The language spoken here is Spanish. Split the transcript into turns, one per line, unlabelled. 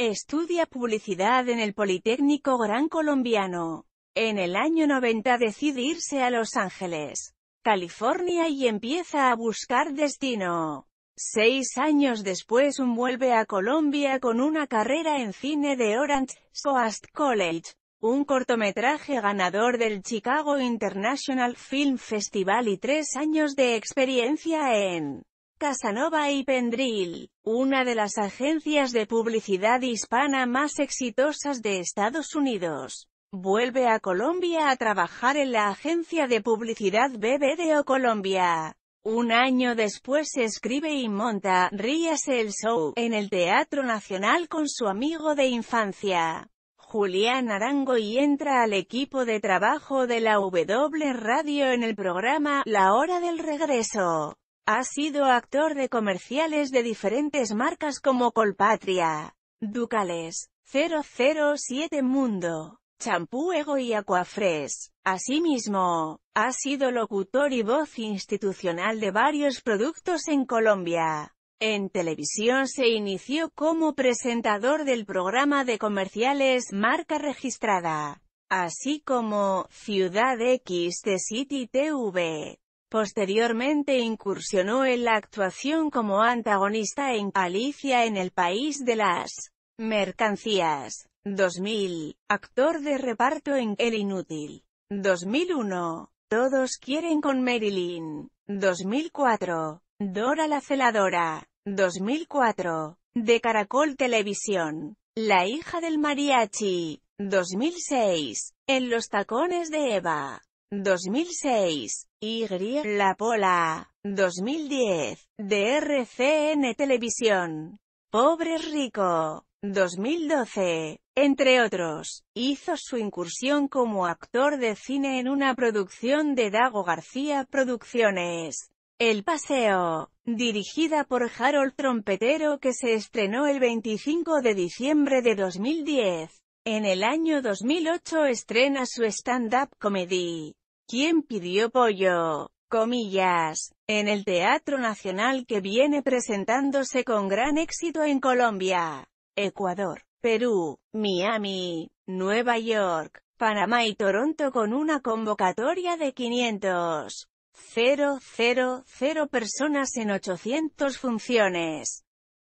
Estudia publicidad en el Politécnico Gran Colombiano. En el año 90 decide irse a Los Ángeles, California y empieza a buscar destino. Seis años después vuelve a Colombia con una carrera en cine de Orange, Coast College, un cortometraje ganador del Chicago International Film Festival y tres años de experiencia en Casanova y Pendril, una de las agencias de publicidad hispana más exitosas de Estados Unidos. Vuelve a Colombia a trabajar en la agencia de publicidad BBDO Colombia. Un año después escribe y monta Ríase el Show en el Teatro Nacional con su amigo de infancia, Julián Arango y entra al equipo de trabajo de la W Radio en el programa La Hora del Regreso. Ha sido actor de comerciales de diferentes marcas como Colpatria, Ducales, 007 Mundo, Champú Ego y Aquafresh. Asimismo, ha sido locutor y voz institucional de varios productos en Colombia. En televisión se inició como presentador del programa de comerciales Marca Registrada, así como Ciudad X de City TV. Posteriormente incursionó en la actuación como antagonista en Alicia en el País de las Mercancías. 2000. Actor de reparto en El Inútil. 2001. Todos quieren con Marilyn. 2004. Dora la celadora. 2004. De Caracol Televisión. La hija del mariachi. 2006. En los tacones de Eva. 2006. Y. La Pola. 2010. RCN Televisión. Pobre Rico. 2012. Entre otros, hizo su incursión como actor de cine en una producción de Dago García Producciones. El Paseo, dirigida por Harold Trompetero que se estrenó el 25 de diciembre de 2010. En el año 2008 estrena su stand-up comedy, ¿Quién pidió pollo, comillas, en el Teatro Nacional que viene presentándose con gran éxito en Colombia, Ecuador, Perú, Miami, Nueva York, Panamá y Toronto con una convocatoria de 500. 000 personas en 800 funciones.